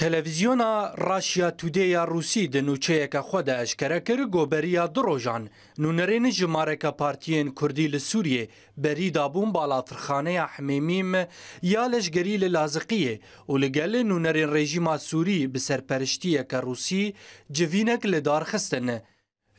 تەلەڤیزیۆنا ڕاشیا تودەیە رووسی دنوچەیەکە خۆ دە ئەشکەرە کرد گۆبەریا دڕۆژان نونەرێنە ژمارەکە پارتیەن کوردی لە سووریێ بەریدابوون بالاترخانەیە حمێمیم یا لەشگەری لە لازقیە و لەگەل نونەرێن ڕێژیما سووری بسەرپەرشتیەکە رووسی جڤینەک لە دارخستنە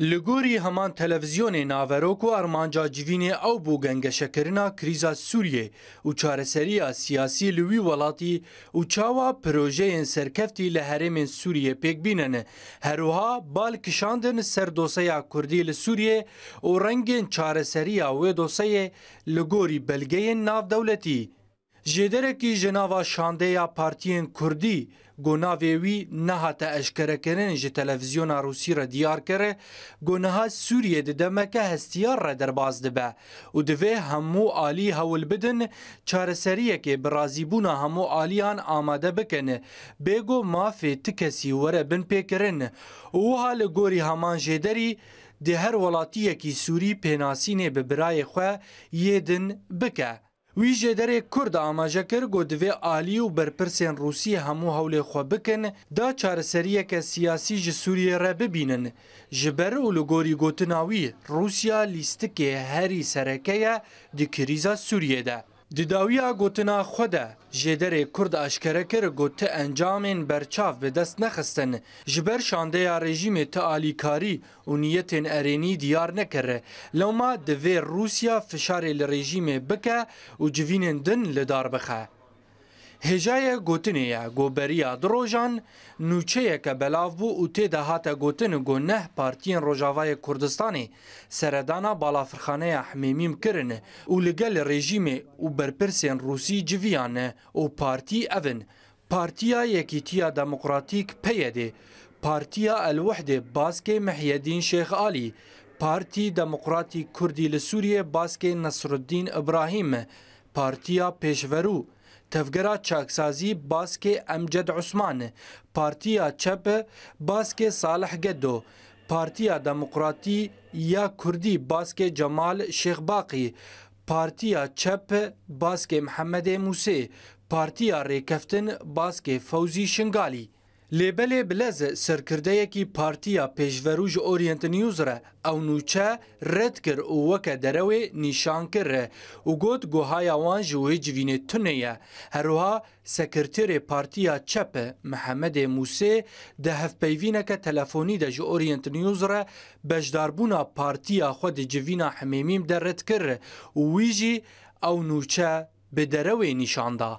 لگوری همان تلویزیون ناوروک و ارمانجا جوین او بو گنگشکرنا کریزا سوریه و چارسری سیاسی لوی ولاتی و چاوا پروژه سرکفتی لحرم سوریه پیک بینن هروها بال کشاندن سر دوسیا کردی لسوریه و رنگین چارسری و دوسیه لگوری بلگه ناو دولتی جدرکی جناوا شاندیا پارتیین کردی گناوی وی نهات اشکرکرین جی تلویزیون روسی را دیار کره گناها سوریه ده دمکه هستیار را درباز دبه و دوی همو آلی هول بدن چارسریه که برازیبونا همو آلیان آماده بکنه بگو مافی تکسی وره بن پیکرن و حال گوری همان جدری ده هر ولاتیه که سوری پیناسینه به برای خواه یدن بکه وی جې درې کورد اماجه کړ ګو دوی عالی او برپرسن روسي همو حوله خو بکن دا چارسریه کې سیاسي ج سوریه را ببینن جبر او لګوري ګوتناوی روسیا لیست کې هری سرکه د کریزا سوریه ده دیداویا گوتنا خوده جدر کرد اشکره کر گوت انجامین برچاف به دست نخستن جبر شانده یا رژیم تعالیکاری و نیت ارینی دیار نکره لوما دوی روسیا فشار لرژیم بکه و جوین دن لدار بخه هجای گوتنیه گوبریا دروژان نوچەیەکە بەلاو بوو و تێدا هاتە گوتن و گۆ نەه پارتیین ڕۆژاوای کوردستانی سەردانا بالافرخانەیە حمێمیم کرن و لەگەل ڕێژیمێ و بەرپرسێن رووسی جویانە و پارتی ئەڤن پارتیا یەکیتیا دەموکراتیک پەیەدێ پارتیا ئەلوحدێ باسکەی مەحیەدین شێخعالی پارتی دەموکراتی کوردی لە سووریە باسکەی نەسرودین ئەبراهیمە پارتیا پێشڤەر و Tevgera çaksazî baskê Emced Osmanê, Partiya Çep baskê Salih Gedo, Partiya Demokratî ya Kurdî baskê Cemal Şêxbaqî, Partiya Çep baskê Mehemedê Musê, Partiya Rêkeftin baskê Fewzî Şingalî. لێبەلێ بلەزە سەرکردەیەکی پارتیە پێشڤەروژ ئۆریەنتنیوزرە ئەو نوچە ڕێت کرد و وەکە دەرەوێ نیشان کردە و گوت گوهایاوان ji wê civînê tuneye herwiha sekirterê partiya çepe Mehemedê Musê di hevpeyvîneke telefonî de ji Orient News re bejdarbûna partiya xwe di civîna hemêmîm de red kir û wî jî ew nûçe bi derewê nîşanda.